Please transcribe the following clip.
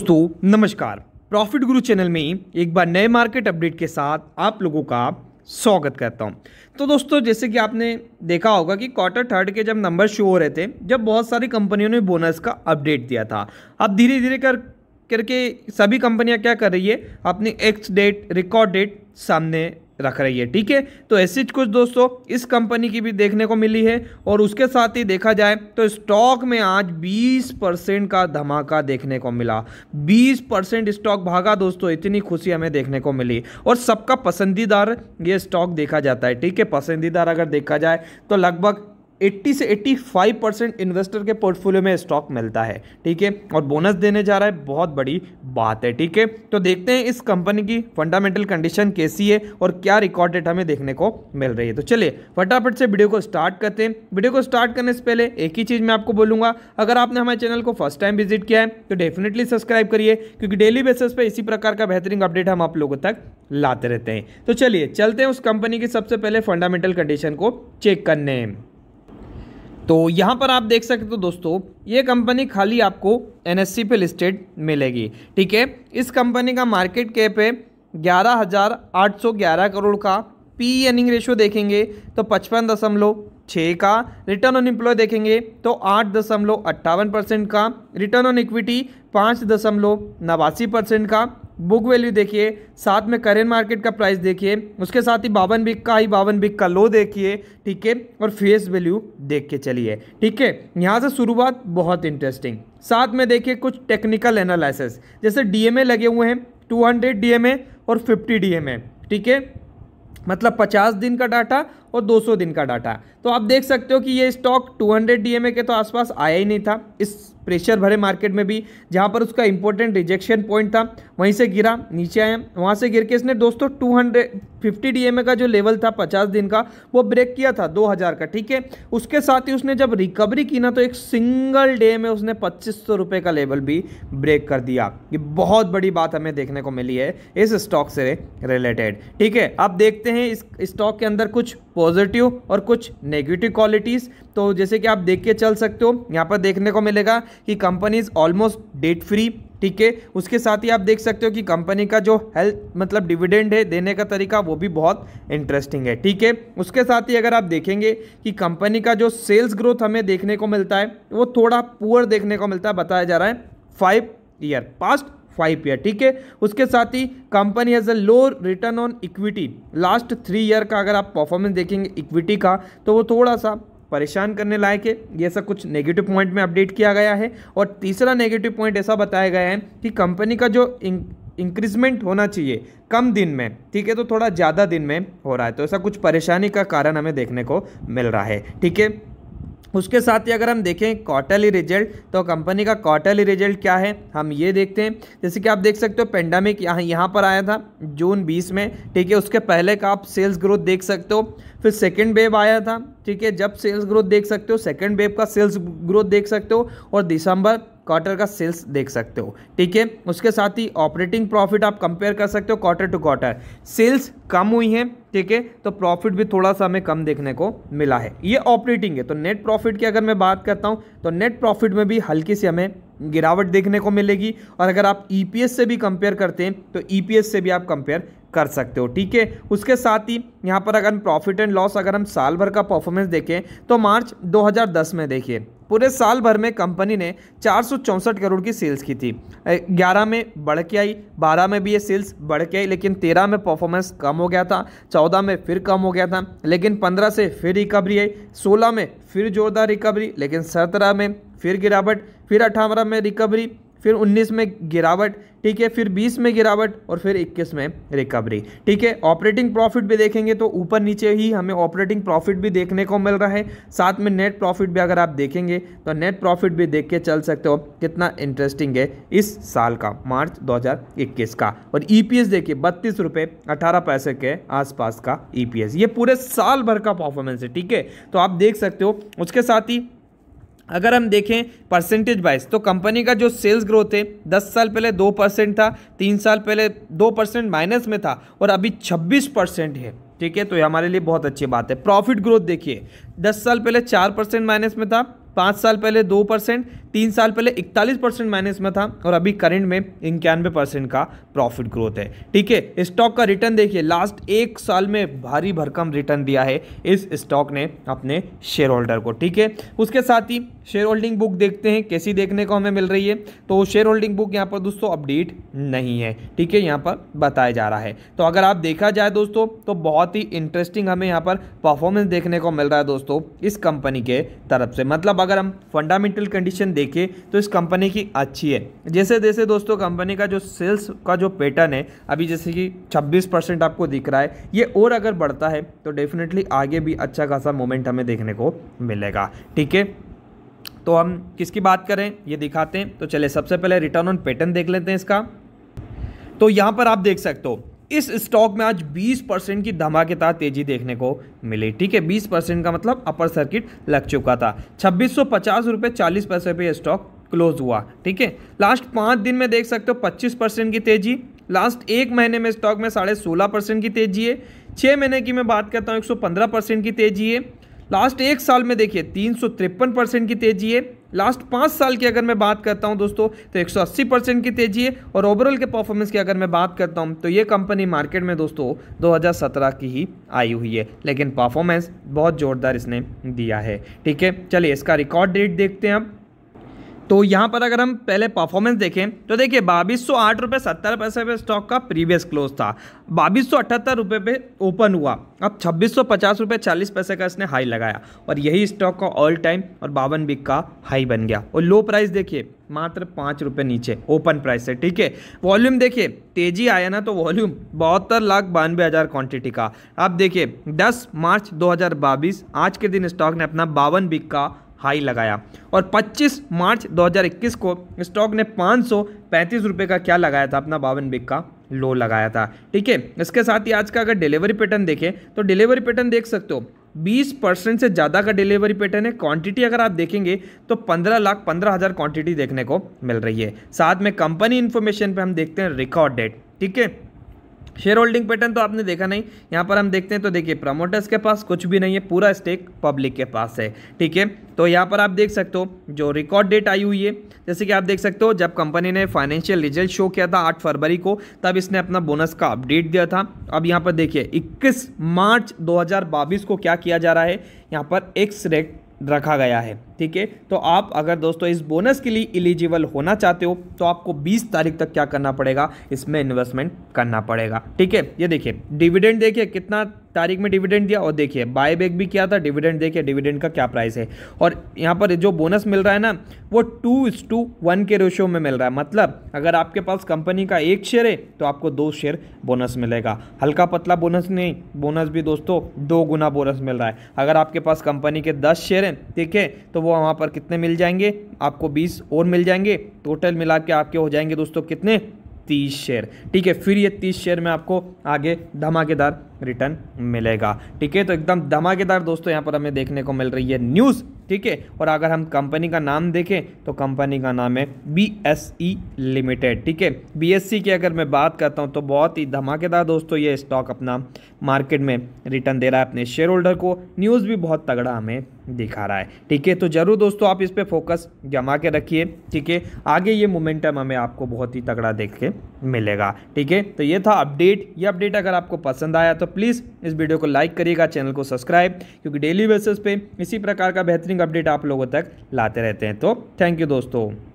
दोस्तों नमस्कार प्रॉफिट गुरु चैनल में एक बार नए मार्केट अपडेट के साथ आप लोगों का स्वागत करता हूं तो दोस्तों जैसे कि आपने देखा होगा कि क्वार्टर थर्ड के जब नंबर शो हो रहे थे जब बहुत सारी कंपनियों ने बोनस का अपडेट दिया था अब धीरे धीरे कर करके सभी कंपनियां क्या कर रही है अपनी एक्स डेट रिकॉर्ड डेट सामने रख रही है ठीक है तो ऐसी कुछ दोस्तों इस कंपनी की भी देखने को मिली है और उसके साथ ही देखा जाए तो स्टॉक में आज 20 परसेंट का धमाका देखने को मिला 20 परसेंट स्टॉक भागा दोस्तों इतनी खुशी हमें देखने को मिली और सबका पसंदीदार ये स्टॉक देखा जाता है ठीक है पसंदीदार अगर देखा जाए तो लगभग 80 से 85 परसेंट इन्वेस्टर के पोर्टफोलियो में स्टॉक मिलता है ठीक है और बोनस देने जा रहा है बहुत बड़ी बात है ठीक है तो देखते हैं इस कंपनी की फंडामेंटल कंडीशन कैसी है और क्या रिकॉर्ड डेट हमें देखने को मिल रही है तो चलिए फटाफट से वीडियो को स्टार्ट करते हैं वीडियो को स्टार्ट करने से पहले एक ही चीज़ मैं आपको बोलूँगा अगर आपने हमारे चैनल को फर्स्ट टाइम विजिट किया है तो डेफिनेटली सब्सक्राइब करिए क्योंकि डेली बेसिस पर इसी प्रकार का बेहतरीन अपडेट हम आप लोगों तक लाते रहते हैं तो चलिए चलते हैं उस कंपनी की सबसे पहले फंडामेंटल कंडीशन को चेक करने तो यहाँ पर आप देख सकते हो दोस्तों ये कंपनी खाली आपको एन एस सी पे लिस्टेड मिलेगी ठीक है इस कंपनी का मार्केट कैप है ग्यारह हज़ार आठ सौ ग्यारह करोड़ का पी एनिंग रेशियो देखेंगे तो पचपन दशमलव छः का रिटर्न ऑन एम्प्लॉय देखेंगे तो आठ दशमलव अट्ठावन परसेंट का रिटर्न ऑन इक्विटी पाँच दशमलव नवासी परसेंट का बुक वैल्यू देखिए साथ में करेंट मार्केट का प्राइस देखिए उसके साथ ही बावन बिक का ही बावन बिक का लो देखिए ठीक है और फेस वैल्यू देख के चलिए ठीक है यहाँ से शुरुआत बहुत इंटरेस्टिंग साथ में देखिए कुछ टेक्निकल एनालिसिस जैसे डीएमए लगे हुए हैं 200 डी और 50 डीएमए ठीक है मतलब 50 दिन का डाटा और 200 दिन का डाटा तो आप देख सकते हो कि ये स्टॉक 200 डीएमए के तो आसपास आया ही नहीं था इस प्रेशर भरे मार्केट में भी जहाँ पर उसका इंपॉर्टेंट रिजेक्शन पॉइंट था वहीं से गिरा नीचे आए वहाँ से गिर के इसने दोस्तों टू हंड्रेड का जो लेवल था पचास दिन का वो ब्रेक किया था दो का ठीक है उसके साथ ही उसने जब रिकवरी की ना तो एक सिंगल डे में उसने पच्चीस सौ का लेवल भी ब्रेक कर दिया ये बहुत बड़ी बात हमें देखने को मिली है इस स्टॉक से रिलेटेड ठीक है अब देखते हैं इस स्टॉक के अंदर कुछ पॉजिटिव और कुछ नेगेटिव क्वालिटीज़ तो जैसे कि आप देख के चल सकते हो यहाँ पर देखने को मिलेगा कि कंपनीज ऑलमोस्ट डेट फ्री ठीक है उसके साथ ही आप देख सकते हो कि कंपनी का जो हेल्थ मतलब डिविडेंड है देने का तरीका वो भी बहुत इंटरेस्टिंग है ठीक है उसके साथ ही अगर आप देखेंगे कि कंपनी का जो सेल्स ग्रोथ हमें देखने को मिलता है वो थोड़ा पुअर देखने को मिलता है बताया जा रहा है five year past five year ठीक है उसके साथ ही company has a low return on equity last three year का अगर आप परफॉर्मेंस देखेंगे इक्विटी का तो वो थोड़ा सा परेशान करने लायक है ये सब कुछ नेगेटिव पॉइंट में अपडेट किया गया है और तीसरा नेगेटिव पॉइंट ऐसा बताया गया है कि कंपनी का जो इंक्रीजमेंट होना चाहिए कम दिन में ठीक है तो थोड़ा ज़्यादा दिन में हो रहा है तो ऐसा कुछ परेशानी का कारण हमें देखने को मिल रहा है ठीक है उसके साथ ही अगर हम देखें क्वार्टरली रिजल्ट तो कंपनी का क्वार्टरली रिजल्ट क्या है हम ये देखते हैं जैसे कि आप देख सकते हो पेंडामिक यहाँ यहाँ पर आया था जून 20 में ठीक है उसके पहले का आप सेल्स ग्रोथ देख सकते हो फिर सेकेंड वेव आया था ठीक है जब सेल्स ग्रोथ देख सकते हो सेकेंड वेव का सेल्स ग्रोथ देख सकते हो और दिसंबर क्वार्टर का सेल्स देख सकते हो ठीक है उसके साथ ही ऑपरेटिंग प्रॉफिट आप कंपेयर कर सकते हो क्वार्टर टू क्वार्टर सेल्स कम हुई हैं ठीक है तो प्रॉफिट भी थोड़ा सा हमें कम देखने को मिला है ये ऑपरेटिंग है तो नेट प्रॉफिट की अगर मैं बात करता हूँ तो नेट प्रॉफिट में भी हल्की सी हमें गिरावट देखने को मिलेगी और अगर आप ईपीएस e से भी कंपेयर करते हैं तो ईपीएस e से भी आप कंपेयर कर सकते हो ठीक है उसके साथ ही यहाँ पर अगर प्रॉफिट एंड लॉस अगर हम साल भर का परफॉर्मेंस देखें तो मार्च 2010 में देखिए पूरे साल भर में कंपनी ने चार करोड़ की सेल्स की थी ग्यारह में बढ़ के आई बारह में भी ये सेल्स बढ़ के आई लेकिन तेरह में परफॉर्मेंस कम हो गया था चौदह में फिर कम हो गया था लेकिन पंद्रह से फिर रिकवरी आई सोलह में फिर जोरदार रिकवरी लेकिन सत्रह में फिर गिरावट फिर अठारह में रिकवरी फिर 19 में गिरावट ठीक है फिर 20 में गिरावट और फिर 21 में रिकवरी ठीक है ऑपरेटिंग प्रॉफिट भी देखेंगे तो ऊपर नीचे ही हमें ऑपरेटिंग प्रॉफिट भी देखने को मिल रहा है साथ में नेट प्रॉफिट भी अगर आप देखेंगे तो नेट प्रॉफिट भी देख के चल सकते हो कितना इंटरेस्टिंग है इस साल का मार्च 2021 का और एस e देखिए बत्तीस रुपये अठारह पैसे के आसपास का एस e ये पूरे साल भर का परफॉर्मेंस है ठीक है तो आप देख सकते हो उसके साथ ही अगर हम देखें परसेंटेज वाइज तो कंपनी का जो सेल्स ग्रोथ है दस साल पहले दो परसेंट था तीन साल पहले दो परसेंट माइनस में था और अभी छब्बीस परसेंट है ठीक है तो ये हमारे लिए बहुत अच्छी बात है प्रॉफिट ग्रोथ देखिए दस साल पहले चार परसेंट माइनस में था पाँच साल पहले दो परसेंट तीन साल पहले इकतालीस परसेंट माइनस में था और अभी करंट में इक्यानवे परसेंट का प्रॉफिट ग्रोथ है ठीक है स्टॉक का रिटर्न देखिए लास्ट एक साल में भारी भरकम रिटर्न दिया है इस स्टॉक ने अपने शेयर होल्डर को ठीक है उसके साथ ही शेयर होल्डिंग बुक देखते हैं कैसी देखने को हमें मिल रही है तो शेयर होल्डिंग बुक यहाँ पर दोस्तों अपडेट नहीं है ठीक है यहाँ पर बताया जा रहा है तो अगर आप देखा जाए दोस्तों तो बहुत ही इंटरेस्टिंग हमें यहाँ पर परफॉर्मेंस देखने को मिल रहा है दोस्तों इस कंपनी के तरफ से मतलब अगर हम फंडामेंटल कंडीशन देखें तो इस कंपनी की अच्छी है जैसे जैसे दोस्तों कंपनी का जो सेल्स का जो पैटर्न है अभी जैसे कि 26 परसेंट आपको दिख रहा है ये और अगर बढ़ता है तो डेफिनेटली आगे भी अच्छा खासा मोमेंट हमें देखने को मिलेगा ठीक है तो हम किसकी बात करें ये दिखाते हैं तो चले सबसे पहले रिटर्न ऑन पैटर्न देख लेते हैं इसका तो यहाँ पर आप देख सकते हो इस स्टॉक में आज 20 परसेंट की धमाकेदार तेजी देखने को मिली ठीक है 20 परसेंट का मतलब अपर सर्किट लग चुका था छब्बीस सौ पचास रुपये चालीस पैसे पर स्टॉक क्लोज हुआ ठीक है लास्ट पाँच दिन में देख सकते हो पच्चीस परसेंट की तेजी लास्ट एक महीने में स्टॉक में साढ़े सोलह परसेंट की तेजी है छः महीने की मैं बात करता हूँ एक सौ पंद्रह परसेंट की तेजी है लास्ट एक साल में देखिए तीन परसेंट की तेजी है लास्ट पाँच साल की अगर मैं बात करता हूं दोस्तों तो 180 परसेंट की तेजी है और ओवरऑल के परफॉर्मेंस की अगर मैं बात करता हूं तो ये कंपनी मार्केट में दोस्तों 2017 की ही आई हुई है लेकिन परफॉर्मेंस बहुत ज़ोरदार इसने दिया है ठीक है चलिए इसका रिकॉर्ड डेट देखते हैं अब तो यहाँ पर अगर हम पहले परफॉर्मेंस देखें तो देखिए बाबीस सौ आठ रुपये सत्तर पैसे पे स्टॉक का प्रीवियस क्लोज था बाबीस सौ अठहत्तर रुपये पे ओपन हुआ अब छब्बीस सौ पचास रुपये चालीस पैसे का इसने हाई लगाया और यही स्टॉक का ऑल टाइम और बावन बिक का हाई बन गया और लो प्राइस देखिए मात्र पाँच रुपये नीचे ओपन प्राइस से ठीक है वॉल्यूम देखिए तेजी आया ना तो वॉल्यूम बहत्तर लाख बानवे हज़ार क्वान्टिटी का अब देखिए 10 मार्च 2022 आज के दिन स्टॉक ने अपना बावन बिक का हाई लगाया और 25 मार्च 2021 को स्टॉक ने पाँच सौ का क्या लगाया था अपना बावन बिग का लो लगाया था ठीक है इसके साथ ही आज का अगर डिलीवरी पैटर्न देखें तो डिलीवरी पैटर्न देख सकते हो 20 परसेंट से ज़्यादा का डिलीवरी पैटर्न है क्वांटिटी अगर आप देखेंगे तो 15 लाख पंद्रह हज़ार क्वांटिटी देखने को मिल रही है साथ में कंपनी इन्फॉर्मेशन पर हम देखते हैं रिकॉर्ड डेट ठीक है शेयर होल्डिंग पैटर्न तो आपने देखा नहीं यहाँ पर हम देखते हैं तो देखिए प्रमोटर्स के पास कुछ भी नहीं है पूरा स्टेक पब्लिक के पास है ठीक है तो यहाँ पर आप देख सकते हो जो रिकॉर्ड डेट आई हुई है जैसे कि आप देख सकते हो जब कंपनी ने फाइनेंशियल रिजल्ट शो किया था आठ फरवरी को तब इसने अपना बोनस का अपडेट दिया था अब यहाँ पर देखिए इक्कीस मार्च दो को क्या किया जा रहा है यहाँ पर एक्स रेट रखा गया है ठीक है तो आप अगर दोस्तों इस बोनस के लिए इलिजिबल होना चाहते हो तो आपको 20 तारीख तक क्या करना पड़ेगा इसमें इन्वेस्टमेंट करना पड़ेगा ठीक है ये देखिए डिविडेंड देखिए कितना तारीख में डिविडेंड दिया और देखिए बाय बैक भी किया था डिविडेंड देखिए डिविडेंड का क्या प्राइस है और यहाँ पर जो बोनस मिल रहा है ना वो टू इस टू वन के रेशियो में मिल रहा है मतलब अगर आपके पास कंपनी का एक शेयर है तो आपको दो शेयर बोनस मिलेगा हल्का पतला बोनस नहीं बोनस भी दोस्तों दो गुना बोनस मिल रहा है अगर आपके पास कंपनी के दस शेयर हैं ठीक है तो वो वो वहाँ पर कितने मिल जाएंगे आपको बीस और मिल जाएंगे टोटल मिला के आपके हो जाएंगे दोस्तों कितने तीस शेयर ठीक है फिर ये तीस शेयर में आपको आगे धमाकेदार रिटर्न मिलेगा ठीक है तो एकदम धमाकेदार दोस्तों यहाँ पर हमें देखने को मिल रही है न्यूज़ ठीक है और अगर हम कंपनी का नाम देखें तो कंपनी का नाम है बी एस ई लिमिटेड ठीक है बी एस सी की अगर मैं बात करता हूँ तो बहुत ही धमाकेदार दोस्तों ये स्टॉक अपना मार्केट में रिटर्न दे रहा है अपने शेयर होल्डर को न्यूज़ भी बहुत तगड़ा हमें दिखा रहा है ठीक है तो ज़रूर दोस्तों आप इस पर फोकस जमा के रखिए ठीक है आगे ये मोमेंटम हमें आपको बहुत ही तगड़ा देख के मिलेगा ठीक है तो ये था अपडेट ये अपडेट अगर आपको पसंद आया तो प्लीज़ इस वीडियो को लाइक करिएगा चैनल को सब्सक्राइब क्योंकि डेली बेसिस पे इसी प्रकार का बेहतरीन अपडेट आप लोगों तक लाते रहते हैं तो थैंक यू दोस्तों